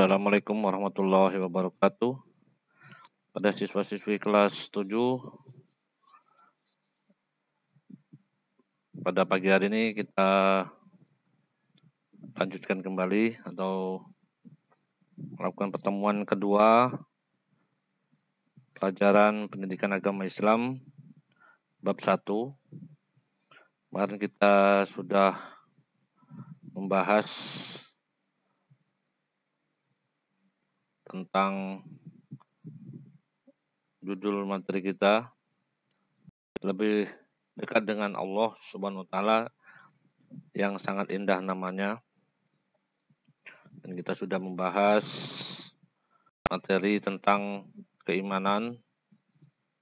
Assalamualaikum warahmatullahi wabarakatuh. Pada siswa-siswi kelas 7 pada pagi hari ini kita lanjutkan kembali atau melakukan pertemuan kedua pelajaran pendidikan agama Islam bab 1. Kemarin kita sudah membahas tentang judul materi kita lebih dekat dengan Allah Subhanahu wa taala yang sangat indah namanya. Dan kita sudah membahas materi tentang keimanan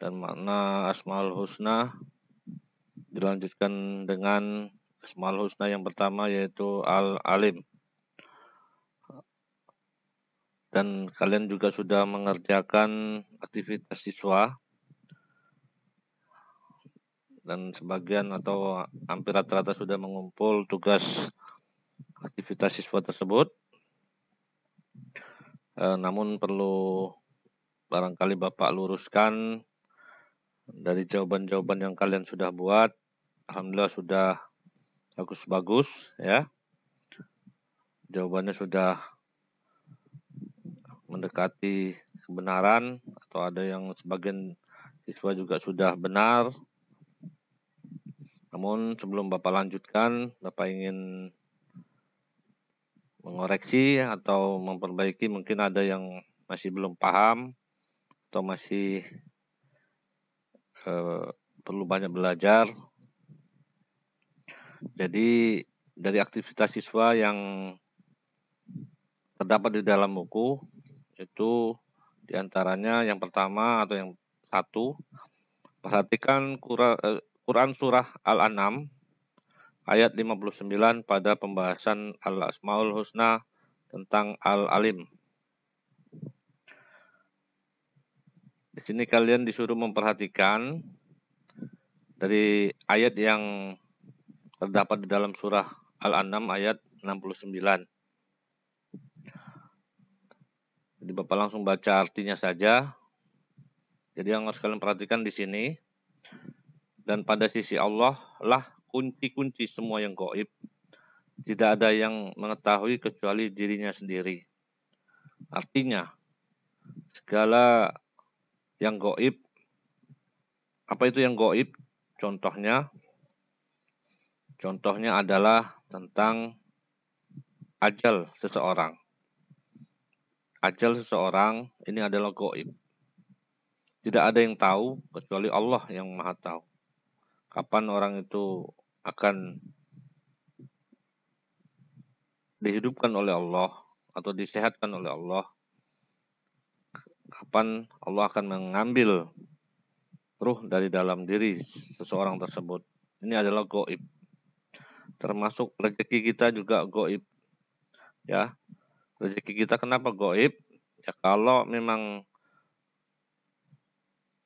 dan makna Asmaul Husna dilanjutkan dengan Asmaul Husna yang pertama yaitu Al-Alim dan kalian juga sudah mengerjakan aktivitas siswa dan sebagian atau hampir rata-rata sudah mengumpul tugas aktivitas siswa tersebut. E, namun perlu barangkali Bapak luruskan dari jawaban-jawaban yang kalian sudah buat. Alhamdulillah sudah bagus-bagus ya. Jawabannya sudah mendekati kebenaran atau ada yang sebagian siswa juga sudah benar. Namun sebelum Bapak lanjutkan, Bapak ingin mengoreksi atau memperbaiki mungkin ada yang masih belum paham atau masih eh, perlu banyak belajar. Jadi dari aktivitas siswa yang terdapat di dalam buku itu diantaranya yang pertama atau yang satu perhatikan eh, Quran surah Al-An'am ayat 59 pada pembahasan Al-Asmaul Husna tentang Al-Alim. Di sini kalian disuruh memperhatikan dari ayat yang terdapat di dalam surah Al-An'am ayat 69. Jadi Bapak langsung baca artinya saja. Jadi yang harus kalian perhatikan di sini. Dan pada sisi Allah lah kunci-kunci semua yang goib. Tidak ada yang mengetahui kecuali dirinya sendiri. Artinya, segala yang goib, apa itu yang goib? Contohnya, contohnya adalah tentang ajal seseorang ajal seseorang ini adalah goib. Tidak ada yang tahu kecuali Allah yang maha tahu. Kapan orang itu akan dihidupkan oleh Allah atau disehatkan oleh Allah. Kapan Allah akan mengambil ruh dari dalam diri seseorang tersebut. Ini adalah goib. Termasuk rezeki kita juga goib. Ya, Rezeki kita kenapa goib? Ya kalau memang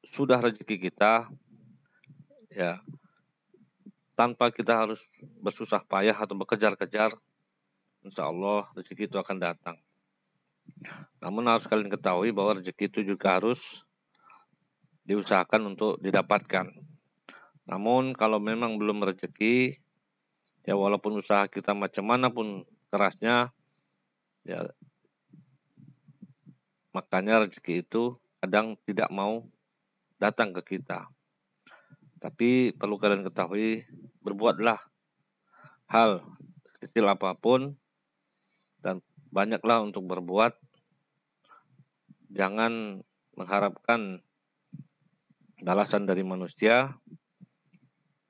sudah rezeki kita, ya tanpa kita harus bersusah payah atau bekejar-kejar, insya Allah rezeki itu akan datang. Namun harus kalian ketahui bahwa rezeki itu juga harus diusahakan untuk didapatkan. Namun kalau memang belum rezeki, ya walaupun usaha kita macam mana pun kerasnya, Ya. Makanya rezeki itu kadang tidak mau datang ke kita. Tapi perlu kalian ketahui, berbuatlah hal kecil apapun dan banyaklah untuk berbuat. Jangan mengharapkan balasan dari manusia.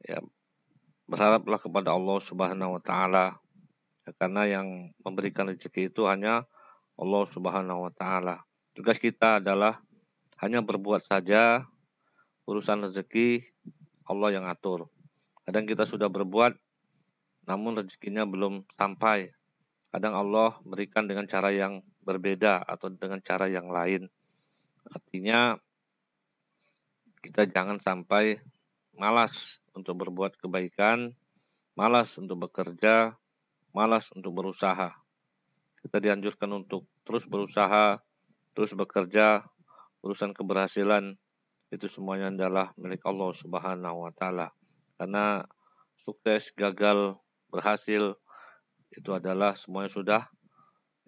Ya, berharaplah kepada Allah Subhanahu wa taala Ya, karena yang memberikan rezeki itu hanya Allah Subhanahu wa taala. Tugas kita adalah hanya berbuat saja urusan rezeki Allah yang atur. Kadang kita sudah berbuat namun rezekinya belum sampai. Kadang Allah berikan dengan cara yang berbeda atau dengan cara yang lain. Artinya kita jangan sampai malas untuk berbuat kebaikan, malas untuk bekerja, malas untuk berusaha. Kita dianjurkan untuk terus berusaha, terus bekerja, urusan keberhasilan itu semuanya adalah milik Allah Subhanahu wa taala. Karena sukses, gagal, berhasil itu adalah semuanya sudah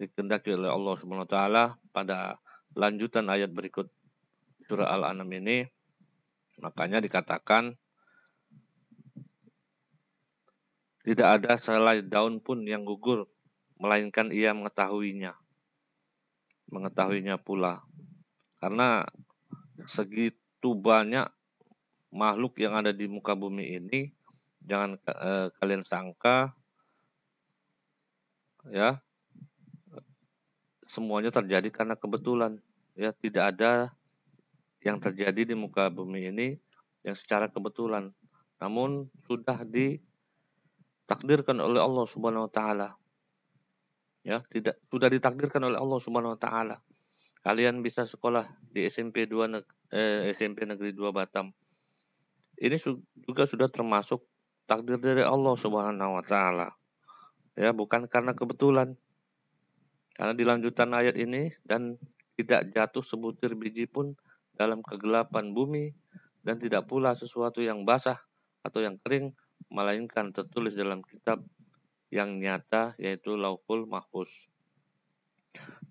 dikendaki oleh Allah Subhanahu wa taala pada lanjutan ayat berikut surah Al-An'am ini makanya dikatakan Tidak ada selai daun pun yang gugur, melainkan ia mengetahuinya. Mengetahuinya pula. Karena segitu banyak makhluk yang ada di muka bumi ini, jangan eh, kalian sangka ya semuanya terjadi karena kebetulan ya tidak ada yang terjadi di muka bumi ini yang secara kebetulan namun sudah di ditakdirkan oleh Allah Subhanahu wa taala. Ya, tidak sudah ditakdirkan oleh Allah Subhanahu wa taala. Kalian bisa sekolah di SMP 2 eh, SMP Negeri 2 Batam. Ini juga sudah termasuk takdir dari Allah Subhanahu wa taala. Ya, bukan karena kebetulan. Karena di lanjutan ayat ini dan tidak jatuh sebutir biji pun dalam kegelapan bumi dan tidak pula sesuatu yang basah atau yang kering melainkan tertulis dalam kitab yang nyata yaitu Lauhul Mahfuz.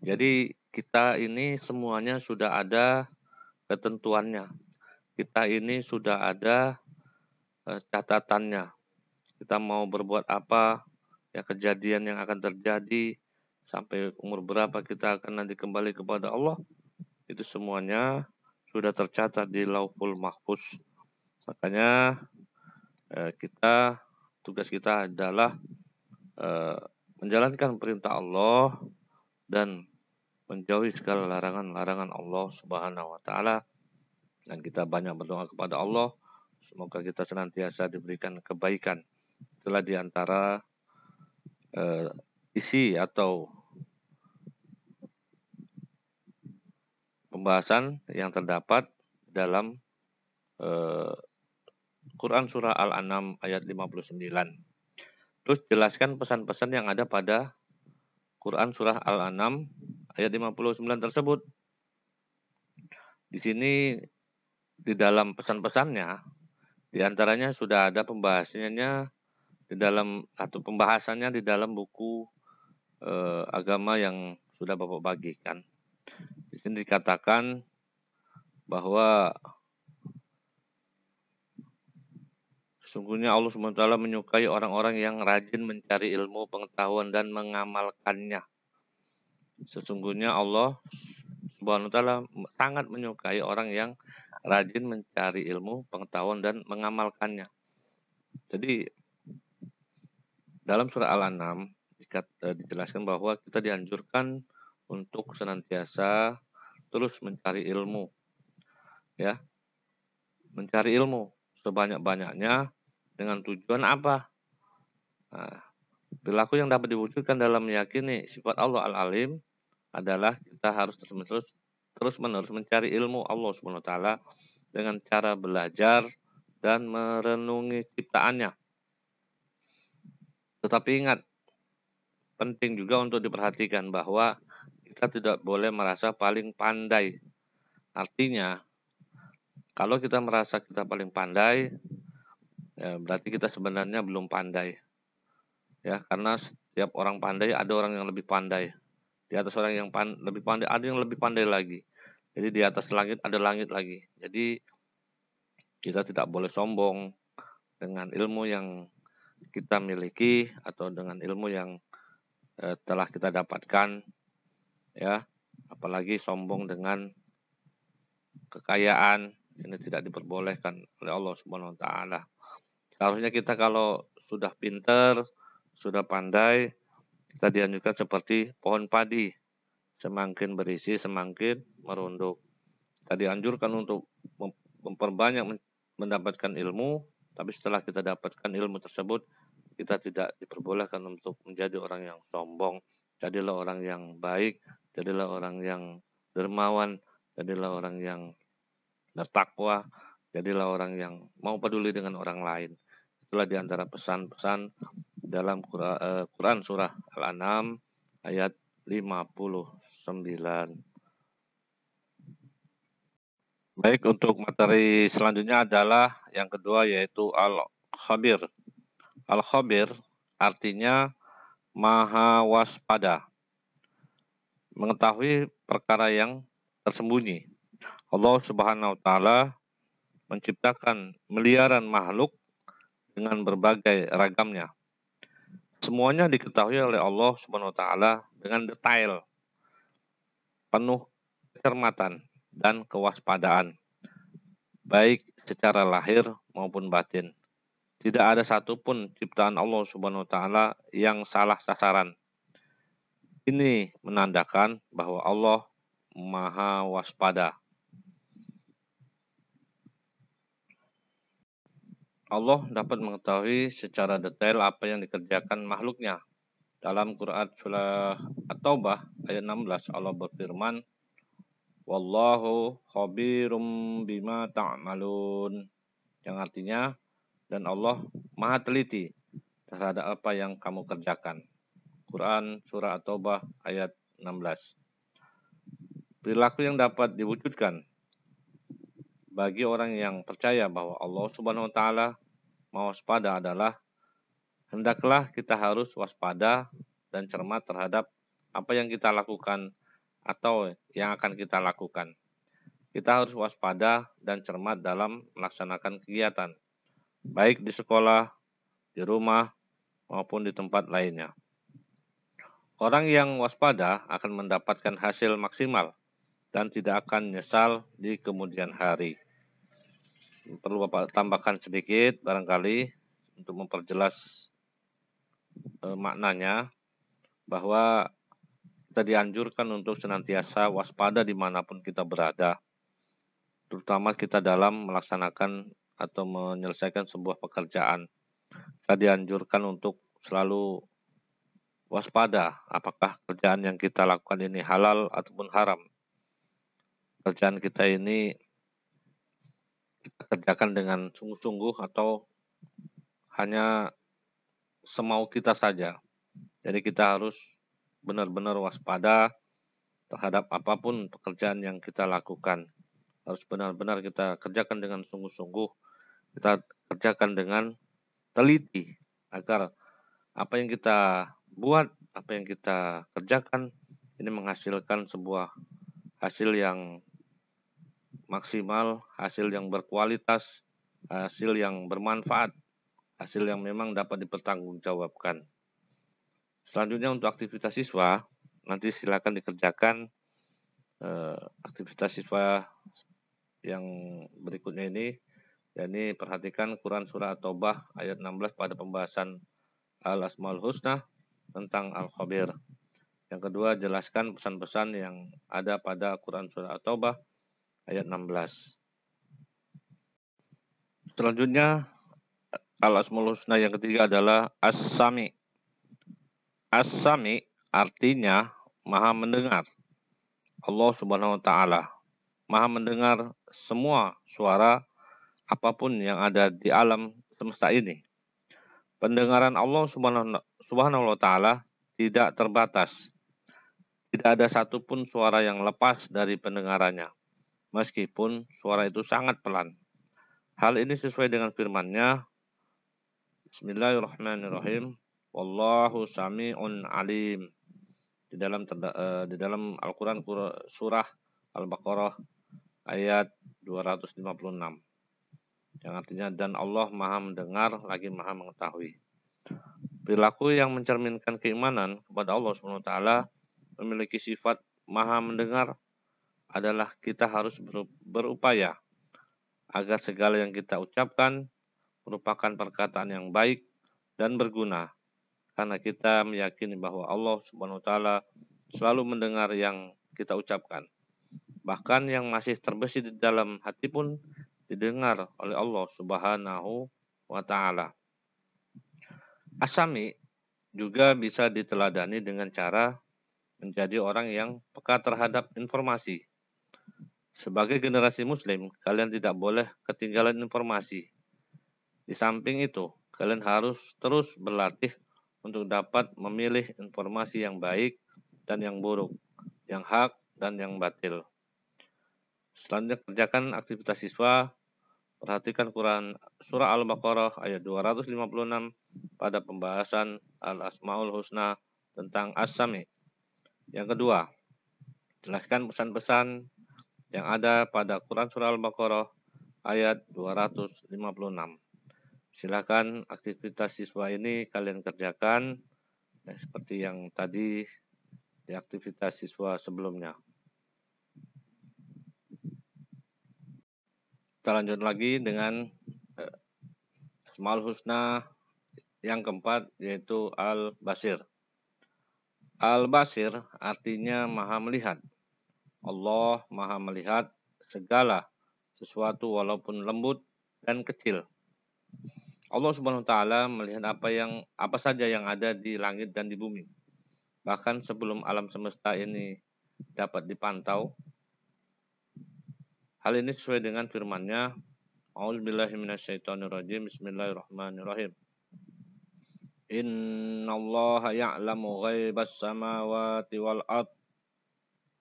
Jadi kita ini semuanya sudah ada ketentuannya. Kita ini sudah ada eh, catatannya. Kita mau berbuat apa, ya kejadian yang akan terjadi sampai umur berapa kita akan nanti kembali kepada Allah. Itu semuanya sudah tercatat di Lauhul Mahfuz. Makanya Eh, kita tugas kita adalah eh, menjalankan perintah Allah dan menjauhi segala larangan-larangan Allah Subhanahu wa taala dan kita banyak berdoa kepada Allah semoga kita senantiasa diberikan kebaikan itulah di antara uh, isi atau pembahasan yang terdapat dalam uh, quran Surah Al-An'am ayat 59. Terus jelaskan pesan-pesan yang ada pada Quran Surah Al-An'am ayat 59 tersebut. Di sini di dalam pesan-pesannya di antaranya sudah ada pembahasannya di dalam atau pembahasannya di dalam buku eh, agama yang sudah Bapak bagikan. Di sini dikatakan bahwa Sesungguhnya Allah SWT menyukai orang-orang yang rajin mencari ilmu, pengetahuan, dan mengamalkannya. Sesungguhnya Allah SWT sangat menyukai orang yang rajin mencari ilmu, pengetahuan, dan mengamalkannya. Jadi, dalam surah Al-An'am eh, dijelaskan bahwa kita dianjurkan untuk senantiasa terus mencari ilmu. Ya, mencari ilmu sebanyak-banyaknya dengan tujuan apa? Nah, perilaku yang dapat diwujudkan dalam meyakini sifat Allah Al-Alim adalah kita harus terus-menerus terus-menerus mencari ilmu Allah Subhanahu wa taala dengan cara belajar dan merenungi ciptaannya. Tetapi ingat, penting juga untuk diperhatikan bahwa kita tidak boleh merasa paling pandai. Artinya, kalau kita merasa kita paling pandai, Ya, berarti kita sebenarnya belum pandai. Ya, karena setiap orang pandai ada orang yang lebih pandai. Di atas orang yang pan lebih pandai ada yang lebih pandai lagi. Jadi di atas langit ada langit lagi. Jadi kita tidak boleh sombong dengan ilmu yang kita miliki atau dengan ilmu yang eh, telah kita dapatkan ya, apalagi sombong dengan kekayaan ini tidak diperbolehkan oleh Allah Subhanahu wa taala. Harusnya kita kalau sudah pinter, sudah pandai, kita dianjurkan seperti pohon padi. Semakin berisi, semakin merunduk. Kita dianjurkan untuk memperbanyak mendapatkan ilmu, tapi setelah kita dapatkan ilmu tersebut, kita tidak diperbolehkan untuk menjadi orang yang sombong. Jadilah orang yang baik, jadilah orang yang dermawan, jadilah orang yang bertakwa, jadilah orang yang mau peduli dengan orang lain. Itulah di antara pesan-pesan dalam eh, Quran surah Al-An'am ayat 59. Baik, untuk materi selanjutnya adalah yang kedua yaitu al-khabir. Al-khabir artinya maha waspada. Mengetahui perkara yang tersembunyi. Allah Subhanahu wa taala menciptakan meliaran makhluk dengan berbagai ragamnya. Semuanya diketahui oleh Allah Subhanahu wa taala dengan detail, penuh kecermatan dan kewaspadaan, baik secara lahir maupun batin. Tidak ada satupun ciptaan Allah Subhanahu wa taala yang salah sasaran. Ini menandakan bahwa Allah Maha Waspada Allah dapat mengetahui secara detail apa yang dikerjakan makhluknya. Dalam Quran Surah At-Taubah ayat 16 Allah berfirman, Wallahu khabirum bima ta'malun. yang artinya, dan Allah maha teliti terhadap apa yang kamu kerjakan. Quran Surah At-Taubah ayat 16. Perilaku yang dapat diwujudkan bagi orang yang percaya bahwa Allah Subhanahu wa taala mewaspada adalah hendaklah kita harus waspada dan cermat terhadap apa yang kita lakukan atau yang akan kita lakukan. Kita harus waspada dan cermat dalam melaksanakan kegiatan, baik di sekolah, di rumah, maupun di tempat lainnya. Orang yang waspada akan mendapatkan hasil maksimal dan tidak akan nyesal di kemudian hari perlu Bapak tambahkan sedikit barangkali untuk memperjelas e, maknanya bahwa kita dianjurkan untuk senantiasa waspada dimanapun kita berada, terutama kita dalam melaksanakan atau menyelesaikan sebuah pekerjaan. Kita dianjurkan untuk selalu waspada apakah kerjaan yang kita lakukan ini halal ataupun haram. Kerjaan kita ini kerjakan dengan sungguh-sungguh atau hanya semau kita saja. Jadi kita harus benar-benar waspada terhadap apapun pekerjaan yang kita lakukan. Harus benar-benar kita kerjakan dengan sungguh-sungguh. Kita kerjakan dengan teliti agar apa yang kita buat, apa yang kita kerjakan ini menghasilkan sebuah hasil yang maksimal, hasil yang berkualitas, hasil yang bermanfaat, hasil yang memang dapat dipertanggungjawabkan. Selanjutnya untuk aktivitas siswa, nanti silakan dikerjakan eh, aktivitas siswa yang berikutnya ini, yakni perhatikan Quran Surah At-Taubah ayat 16 pada pembahasan Al-Asmaul Husna tentang Al-Khabir. Yang kedua, jelaskan pesan-pesan yang ada pada Quran Surah At-Taubah ayat 16. Selanjutnya al-asmul husna yang ketiga adalah as-sami. As-sami artinya maha mendengar. Allah Subhanahu wa taala maha mendengar semua suara apapun yang ada di alam semesta ini. Pendengaran Allah Subhanahu wa taala tidak terbatas. Tidak ada satupun suara yang lepas dari pendengarannya meskipun suara itu sangat pelan. Hal ini sesuai dengan firman-Nya Bismillahirrahmanirrahim. Wallahu sami'un alim. Di dalam eh, di dalam Al-Qur'an surah Al-Baqarah ayat 256. Yang artinya dan Allah Maha mendengar lagi Maha mengetahui. Perilaku yang mencerminkan keimanan kepada Allah Subhanahu wa taala memiliki sifat Maha mendengar adalah kita harus berupaya agar segala yang kita ucapkan merupakan perkataan yang baik dan berguna karena kita meyakini bahwa Allah Subhanahu wa taala selalu mendengar yang kita ucapkan. Bahkan yang masih terbesit di dalam hati pun didengar oleh Allah Subhanahu wa Asami juga bisa diteladani dengan cara menjadi orang yang peka terhadap informasi sebagai generasi muslim, kalian tidak boleh ketinggalan informasi. Di samping itu, kalian harus terus berlatih untuk dapat memilih informasi yang baik dan yang buruk, yang hak dan yang batil. Selanjutnya kerjakan aktivitas siswa, perhatikan Quran surah Al-Baqarah ayat 256 pada pembahasan Al-Asmaul Husna tentang As-Sami. Yang kedua, jelaskan pesan-pesan yang ada pada Quran Surah Al-Baqarah ayat 256. Silakan aktivitas siswa ini kalian kerjakan ya, seperti yang tadi di aktivitas siswa sebelumnya. Kita lanjut lagi dengan eh, Husna yang keempat yaitu Al-Basir. Al-Basir artinya maha melihat Allah maha melihat segala sesuatu walaupun lembut dan kecil. Allah Subhanahu wa taala melihat apa yang apa saja yang ada di langit dan di bumi. Bahkan sebelum alam semesta ini dapat dipantau. Hal ini sesuai dengan firman-Nya, Bismillahirrahmanirrahim Inna Bismillahirrahmanirrahim. Innallaha ya'lamu ghaibas samawati wal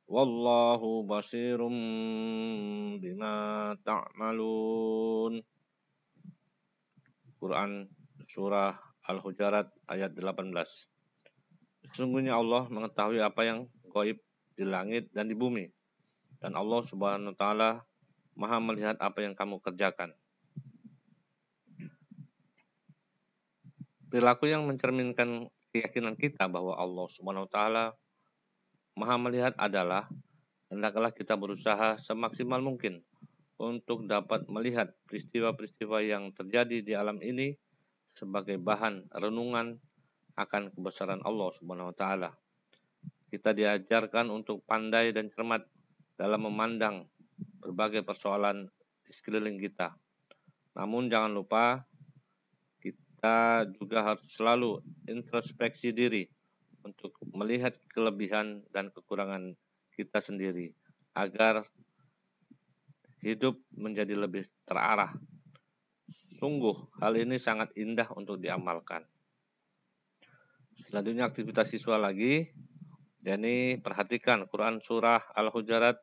Wallahu basirum bima ta'malun. Quran Surah Al-Hujarat ayat 18. Sesungguhnya Allah mengetahui apa yang goib di langit dan di bumi. Dan Allah subhanahu wa ta'ala maha melihat apa yang kamu kerjakan. Perilaku yang mencerminkan keyakinan kita bahwa Allah subhanahu wa ta'ala Maha melihat adalah hendaklah kita berusaha semaksimal mungkin untuk dapat melihat peristiwa-peristiwa yang terjadi di alam ini sebagai bahan renungan akan kebesaran Allah Subhanahu wa taala. Kita diajarkan untuk pandai dan cermat dalam memandang berbagai persoalan di sekeliling kita. Namun jangan lupa kita juga harus selalu introspeksi diri untuk melihat kelebihan dan kekurangan kita sendiri agar hidup menjadi lebih terarah. Sungguh, hal ini sangat indah untuk diamalkan. Selanjutnya aktivitas siswa lagi, yakni perhatikan Quran Surah Al-Hujarat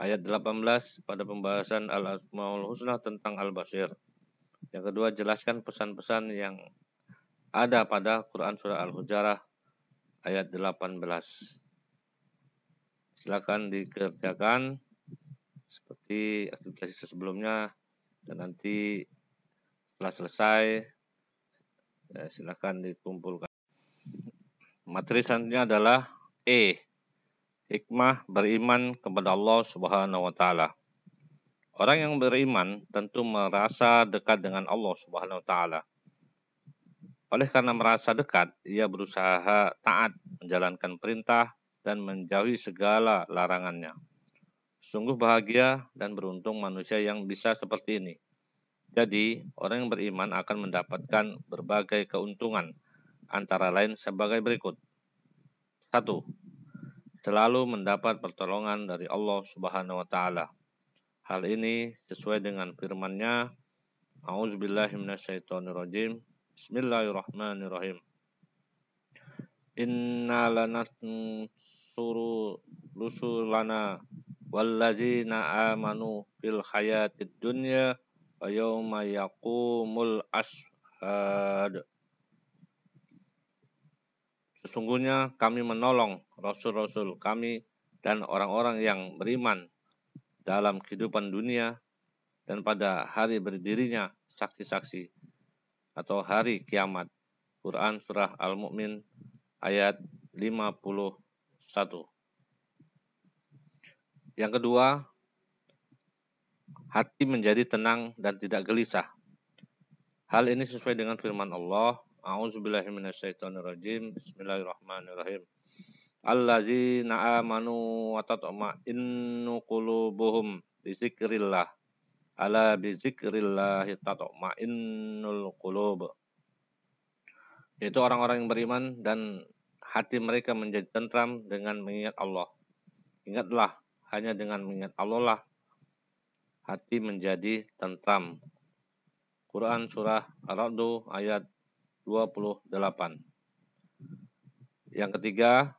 ayat 18 pada pembahasan Al-Asmaul Husna tentang Al-Basir. Yang kedua, jelaskan pesan-pesan yang ada pada Quran Surah Al-Hujarah ayat 18. Silakan dikerjakan seperti aktivitas sebelumnya dan nanti setelah selesai ya, silakan dikumpulkan. Materi selanjutnya adalah E. Hikmah beriman kepada Allah Subhanahu wa taala. Orang yang beriman tentu merasa dekat dengan Allah Subhanahu wa taala. Oleh karena merasa dekat, ia berusaha taat menjalankan perintah dan menjauhi segala larangannya. Sungguh bahagia dan beruntung manusia yang bisa seperti ini. Jadi, orang yang beriman akan mendapatkan berbagai keuntungan, antara lain sebagai berikut. satu, Selalu mendapat pertolongan dari Allah Subhanahu wa taala. Hal ini sesuai dengan firman-Nya, A'udzubillahi minasyaitonirrajim. Bismillahirrahmanirrahim. Inna suru rusulana wallazina amanu fil hayatid dunya wa yawma yaqumul ashad. Sesungguhnya kami menolong rasul-rasul kami dan orang-orang yang beriman dalam kehidupan dunia dan pada hari berdirinya saksi-saksi atau hari kiamat. Quran Surah Al-Mu'min ayat 51. Yang kedua, hati menjadi tenang dan tidak gelisah. Hal ini sesuai dengan firman Allah, A'udzubillahiminasyaitonirrajim, Bismillahirrahmanirrahim. Allazina amanu wa tatma'innu qulubuhum bi ala bi zikrillahi tatma'innul qulub yaitu orang-orang yang beriman dan hati mereka menjadi tentram dengan mengingat Allah. Ingatlah, hanya dengan mengingat Allah lah hati menjadi tentram. Quran Surah Ar-Ra'du ayat 28. Yang ketiga,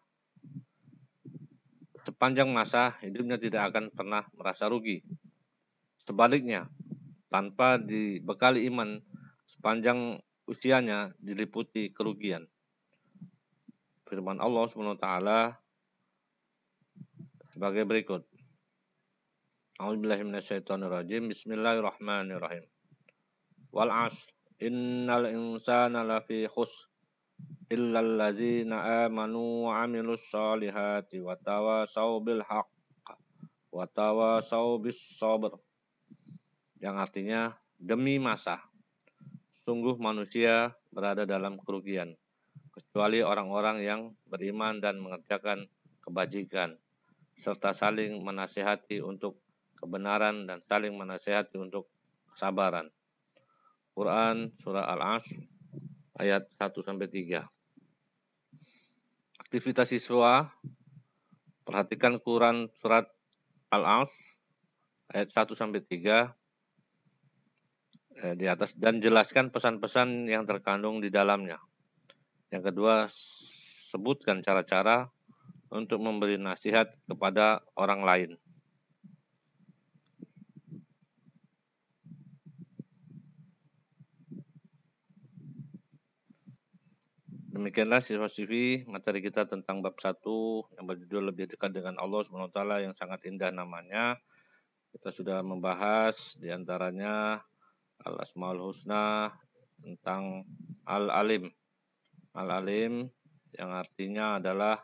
sepanjang masa hidupnya tidak akan pernah merasa rugi. Sebaliknya, tanpa dibekali iman, sepanjang usianya diliputi kerugian. Firman Allah SWT sebagai berikut. A'udzubillahiminasyaitonirrajim. Bismillahirrahmanirrahim. Wal as Innal insana lafi khus Illa allazina amanu wa amilus salihati wa tawasaw bil haqq wa tawasaw bis sabr yang artinya demi masa. Sungguh manusia berada dalam kerugian, kecuali orang-orang yang beriman dan mengerjakan kebajikan, serta saling menasehati untuk kebenaran dan saling menasehati untuk kesabaran. Quran Surah Al-Asr ayat 1-3 Aktivitas siswa, perhatikan Quran Surat Al-Asr ayat 1-3 Eh, di atas dan jelaskan pesan-pesan yang terkandung di dalamnya. Yang kedua, sebutkan cara-cara untuk memberi nasihat kepada orang lain. Demikianlah siswa CV materi kita tentang bab 1 yang berjudul lebih dekat dengan Allah SWT yang sangat indah namanya. Kita sudah membahas diantaranya al asmaul husna tentang al alim al alim yang artinya adalah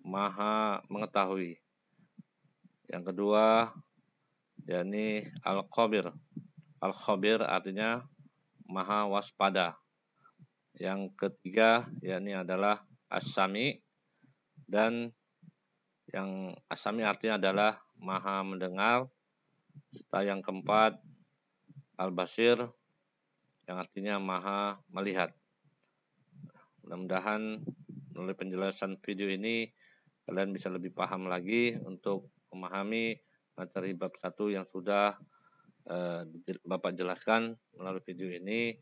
maha mengetahui yang kedua yakni al khabir al khabir artinya maha waspada yang ketiga yakni adalah asami dan yang asami artinya adalah maha mendengar serta yang keempat Al-Basir yang artinya maha melihat. Mudah-mudahan melalui penjelasan video ini kalian bisa lebih paham lagi untuk memahami materi bab 1 yang sudah eh, Bapak jelaskan melalui video ini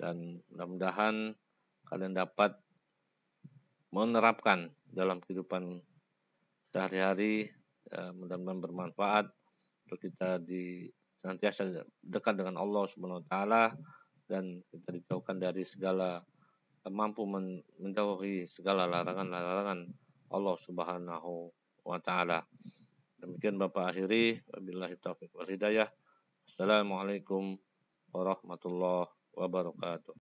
dan mudah-mudahan kalian dapat menerapkan dalam kehidupan sehari-hari eh, mudah-mudahan bermanfaat untuk kita di senantiasa dekat dengan Allah Subhanahu wa taala dan kita dijauhkan dari segala eh, mampu menjauhi segala larangan-larangan Allah Subhanahu wa taala. Demikian Bapak akhiri wabillahi taufik wal hidayah. Assalamualaikum warahmatullahi wabarakatuh.